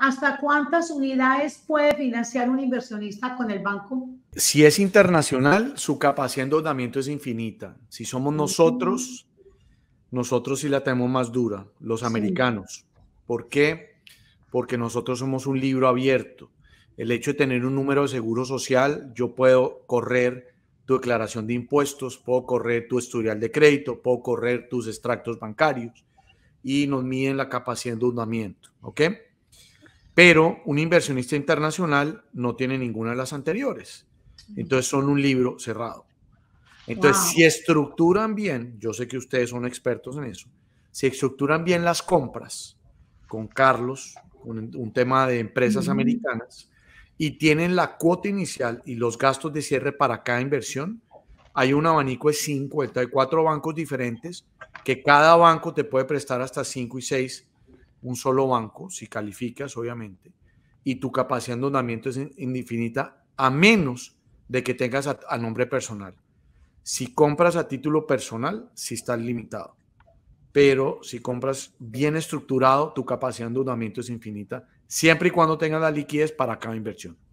¿Hasta cuántas unidades puede financiar un inversionista con el banco? Si es internacional, su capacidad de endeudamiento es infinita. Si somos nosotros, nosotros sí la tenemos más dura, los americanos. ¿Por qué? Porque nosotros somos un libro abierto. El hecho de tener un número de seguro social, yo puedo correr tu declaración de impuestos, puedo correr tu historial de crédito, puedo correr tus extractos bancarios y nos miden la capacidad de endeudamiento. ¿Ok? pero un inversionista internacional no tiene ninguna de las anteriores. Entonces son un libro cerrado. Entonces, si estructuran bien, yo sé que ustedes son expertos en eso, si estructuran bien las compras con Carlos, un, un tema de empresas americanas, y tienen la cuota inicial y los gastos de cierre para cada inversión, hay un abanico de 54 bancos diferentes que cada banco te puede prestar hasta 5 y 6 un solo banco, si calificas, obviamente, y tu capacidad de endeudamiento es infinita, a menos de que tengas a, nombre personal. Si compras a título personal, sí estás limitado. Pero si compras bien estructurado, tu capacidad de endeudamiento es infinita, siempre y cuando tengas la liquidez para cada inversión.